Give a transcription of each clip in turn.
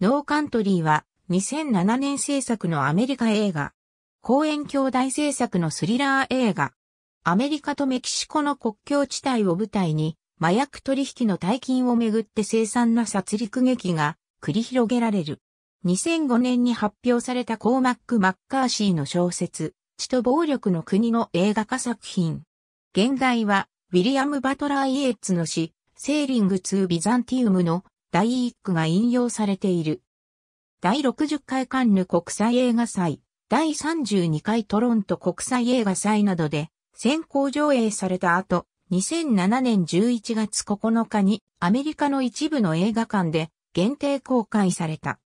ノーカントリーは2007年制作のアメリカ映画。公演兄弟制作のスリラー映画。アメリカとメキシコの国境地帯を舞台に麻薬取引の大金をめぐって凄惨な殺戮劇が繰り広げられる。2005年に発表されたコーマック・マッカーシーの小説、血と暴力の国の映画化作品。現代は、ウィリアム・バトラー・イエッツの詩、セーリング・ツー・ビザンティウムの第一句が引用されている。第60回カンヌ国際映画祭、第32回トロント国際映画祭などで先行上映された後、2007年11月9日にアメリカの一部の映画館で限定公開された。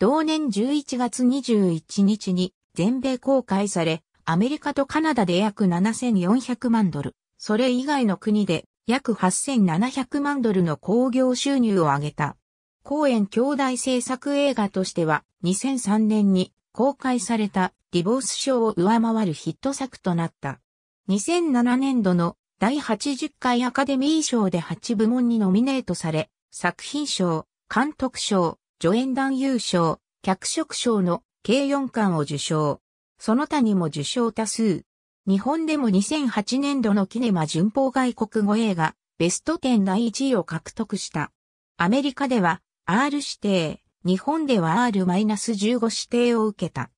同年11月21日に全米公開され、アメリカとカナダで約7400万ドル、それ以外の国で約8700万ドルの興行収入を上げた。公演兄弟制作映画としては2003年に公開されたリボース賞を上回るヒット作となった。2007年度の第80回アカデミー賞で8部門にノミネートされ、作品賞、監督賞、助演男優賞、脚色賞の計4巻を受賞。その他にも受賞多数、日本でも2008年度のキネマ巡報外国語映画、ベスト10第1位を獲得した。アメリカでは R 指定、日本では R-15 指定を受けた。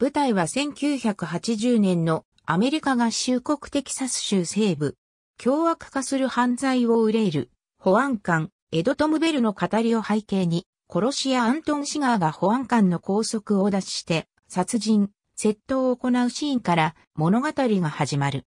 舞台は1980年のアメリカ合衆国テキサス州西部。凶悪化する犯罪を憂える保安官エド・トムベルの語りを背景に殺し屋アントン・シガーが保安官の拘束を脱して殺人、窃盗を行うシーンから物語が始まる。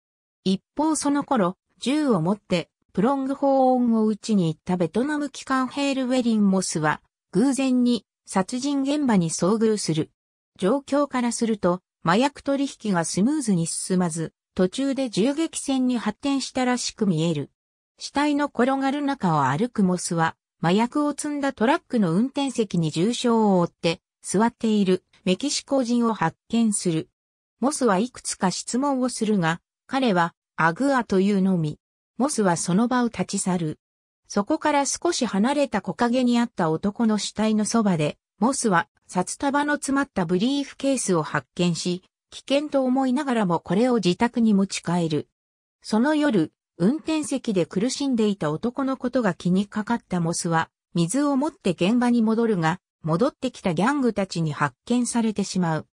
一方その頃、銃を持ってプロングホーンを撃ちに行ったベトナム機関ヘールウェリンモスは偶然に殺人現場に遭遇する。状況からすると麻薬取引がスムーズに進まず、途中で銃撃戦に発展したらしく見える。死体の転がる中を歩くモスは、麻薬を積んだトラックの運転席に重傷を負って、座っているメキシコ人を発見する。モスはいくつか質問をするが、彼はアグアというのみ。モスはその場を立ち去る。そこから少し離れた木陰にあった男の死体のそばで、モスは札束の詰まったブリーフケースを発見し、危険と思いながらもこれを自宅に持ち帰る。その夜、運転席で苦しんでいた男のことが気にかかったモスは、水を持って現場に戻るが、戻ってきたギャングたちに発見されてしまう。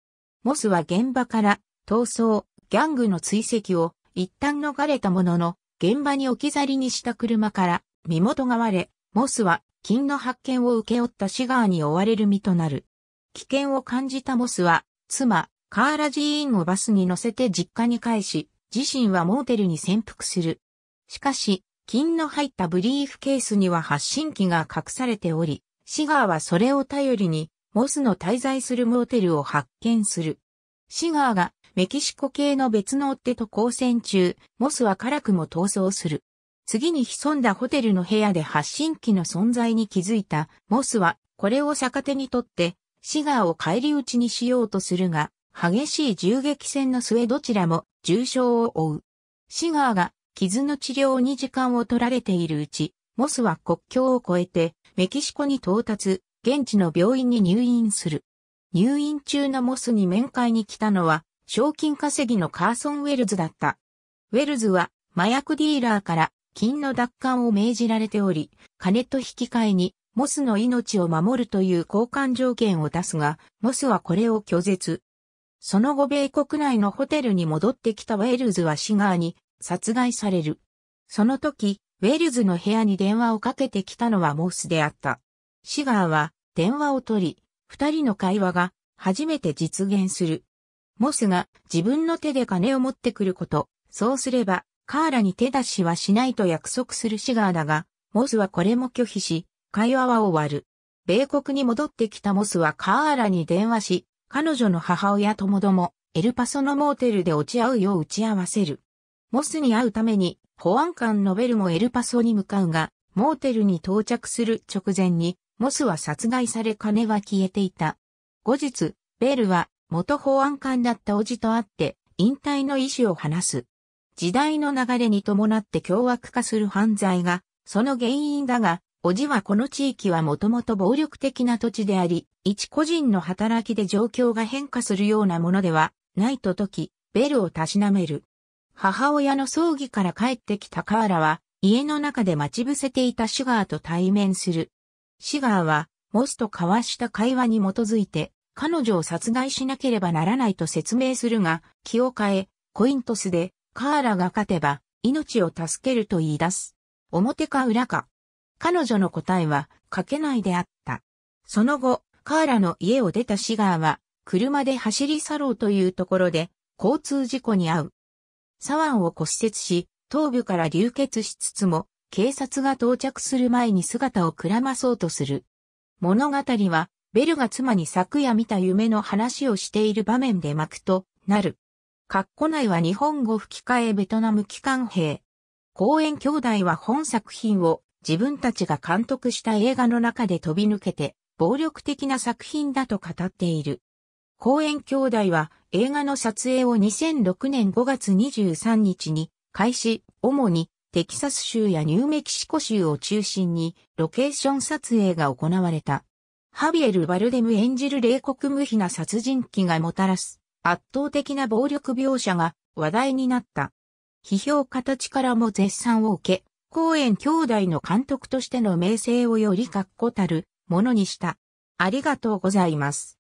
モスは現場から逃走、ギャングの追跡を一旦逃れたものの、現場に置き去りにした車から身元が割れ、モスは金の発見を請け負ったシガーに追われる身となる。危険を感じたモスは、妻、カーラジーンをバスに乗せて実家に帰し、自身はモーテルに潜伏する。しかし、金の入ったブリーフケースには発信機が隠されており、シガーはそれを頼りに、モスの滞在するモーテルを発見する。シガーがメキシコ系の別の追手と交戦中、モスは辛くも逃走する。次に潜んだホテルの部屋で発信機の存在に気づいたモスは、これを逆手にとって、シガーを返り討ちにしようとするが、激しい銃撃戦の末どちらも重傷を負う。シガーが傷の治療に時間を取られているうち、モスは国境を越えてメキシコに到達、現地の病院に入院する。入院中のモスに面会に来たのは、賞金稼ぎのカーソン・ウェルズだった。ウェルズは麻薬ディーラーから金の奪還を命じられており、金と引き換えにモスの命を守るという交換条件を出すが、モスはこれを拒絶。その後米国内のホテルに戻ってきたウェルズはシガーに殺害される。その時、ウェルズの部屋に電話をかけてきたのはモースであった。シガーは電話を取り、二人の会話が初めて実現する。モスが自分の手で金を持ってくること、そうすればカーラに手出しはしないと約束するシガーだが、モスはこれも拒否し、会話は終わる。米国に戻ってきたモスはカーラに電話し、彼女の母親ともども、エルパソのモーテルで落ち合うよう打ち合わせる。モスに会うために保安官ノベルもエルパソに向かうが、モーテルに到着する直前に、モスは殺害され金は消えていた。後日、ベルは元保安官だったおじと会って、引退の意思を話す。時代の流れに伴って凶悪化する犯罪が、その原因だが、おじはこの地域はもともと暴力的な土地であり、一個人の働きで状況が変化するようなものでは、ないと解き、ベルをたしなめる。母親の葬儀から帰ってきたカーラは、家の中で待ち伏せていたシュガーと対面する。シュガーは、モスと交わした会話に基づいて、彼女を殺害しなければならないと説明するが、気を変え、コイントスで、カーラが勝てば、命を助けると言い出す。表か裏か。彼女の答えは、書けないであった。その後、カーラの家を出たシガーは、車で走り去ろうというところで、交通事故に遭う。左腕を骨折し、頭部から流血しつつも、警察が到着する前に姿をくらまそうとする。物語は、ベルが妻に昨夜見た夢の話をしている場面で幕となる。カッコ内は日本語吹き替えベトナム機関兵。公演兄弟は本作品を自分たちが監督した映画の中で飛び抜けて暴力的な作品だと語っている。公園兄弟は映画の撮影を2006年5月23日に開始、主にテキサス州やニューメキシコ州を中心にロケーション撮影が行われた。ハビエル・バルデム演じる冷酷無比な殺人鬼がもたらす圧倒的な暴力描写が話題になった。批評家たちからも絶賛を受け、公園兄弟の監督としての名声をより確固たるものにした。ありがとうございます。